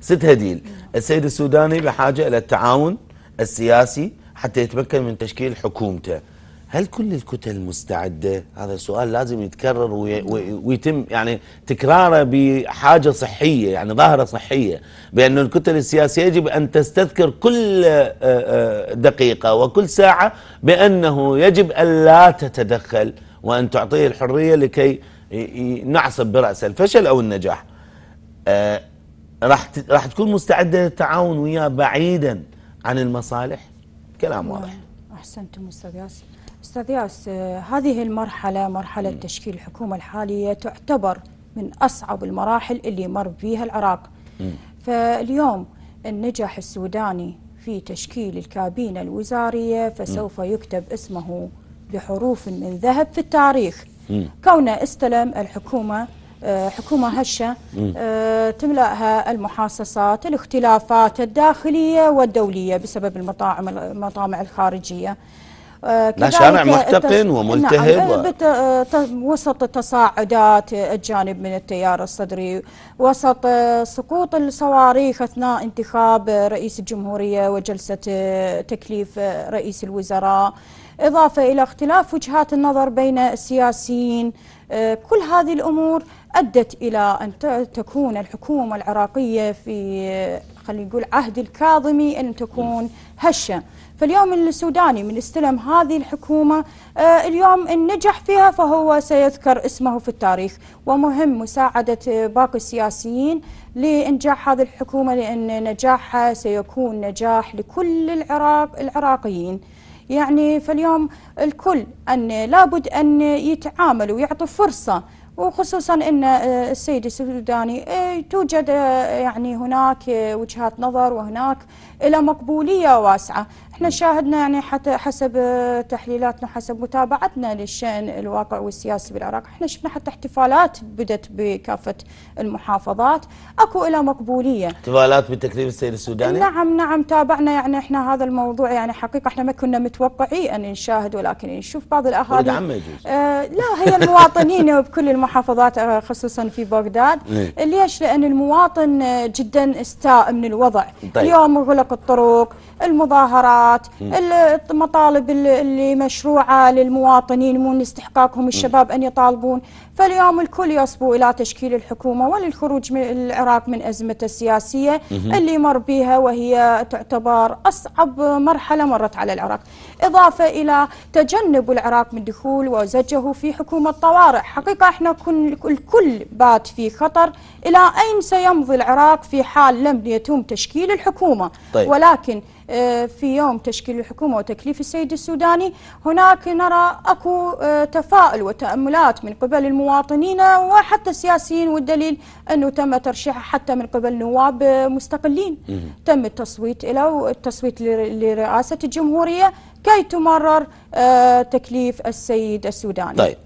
ست هديل السيد السوداني بحاجة إلى التعاون السياسي حتى يتمكن من تشكيل حكومته هل كل الكتل مستعدة؟ هذا السؤال لازم يتكرر ويتم يعني تكراره بحاجة صحية يعني ظاهرة صحية بأن الكتل السياسية يجب أن تستذكر كل دقيقة وكل ساعة بأنه يجب أن لا تتدخل وأن تعطيه الحرية لكي نعصب برأس الفشل أو النجاح راح راح تكون مستعده للتعاون وياه بعيدا عن المصالح كلام نعم، واضح احسنتم استاذ ياسر استاذ ياسر آه، هذه المرحله مرحله تشكيل الحكومه الحاليه تعتبر من اصعب المراحل اللي مر فيها العراق فاليوم النجاح السوداني في تشكيل الكابينه الوزاريه فسوف م. يكتب اسمه بحروف من ذهب في التاريخ كونه استلم الحكومه آه، حكومة هشة آه، تملأها المحاصصات الاختلافات الداخلية والدولية بسبب المطاعم المطامع الخارجية آه، شارع محتقن نعم، وملتهب نعم وسط تصاعدات الجانب من التيار الصدري وسط سقوط الصواريخ أثناء انتخاب رئيس الجمهورية وجلسة تكليف رئيس الوزراء إضافة إلى اختلاف وجهات النظر بين السياسيين آه، كل هذه الأمور أدت إلى أن تكون الحكومة العراقية في آه، خلينا نقول عهد الكاظمي أن تكون هشة فاليوم السوداني من استلم هذه الحكومة آه، اليوم إن نجح فيها فهو سيذكر اسمه في التاريخ ومهم مساعدة باقي السياسيين لإنجاح هذه الحكومة لأن نجاحها سيكون نجاح لكل العراق العراقيين يعني فاليوم الكل أن لابد أن يتعامل ويعطي فرصة وخصوصا ان آه، السيد السوداني آه، توجد آه، يعني هناك وجهات نظر وهناك الى مقبوليه واسعه، احنا شاهدنا يعني حتى حسب آه، تحليلاتنا حسب متابعتنا للشان الواقع والسياسي بالعراق احنا شفنا حتى احتفالات بدت بكافه المحافظات اكو الى مقبوليه احتفالات بتكريم السيد السوداني نعم نعم تابعنا يعني احنا هذا الموضوع يعني حقيقه احنا ما كنا متوقعين ان نشاهد ولكن نشوف بعض الاهالي يجوز آه لا هي المواطنين بكل المحافظات آه، خصوصا في بغداد نعم. ليش لان المواطن آه، جدا استاء من الوضع طيب. اليوم غلق الطرق المظاهرات الاجراءات المطالب اللي مشروعة للمواطنين من استحقاقهم الشباب أن يطالبون فاليوم الكل يصبو إلى تشكيل الحكومة وللخروج من العراق من أزمته السياسية اللي مر بها وهي تعتبر أصعب مرحلة مرت على العراق إضافة إلى تجنب العراق من دخول وزجه في حكومة طوارئ حقيقة احنا كن الكل بات في خطر إلى أين سيمضي العراق في حال لم يتم تشكيل الحكومة طيب. ولكن آه، في يوم تشكيل الحكومة وتكليف السيد السوداني هناك نرى أكو آه، تفاؤل وتأملات من قبل المواطنين وحتى السياسيين والدليل أنه تم ترشيح حتى من قبل نواب مستقلين تم التصويت إلى التصويت لرئاسة الجمهورية كي تمرر آه، تكليف السيد السوداني طيب.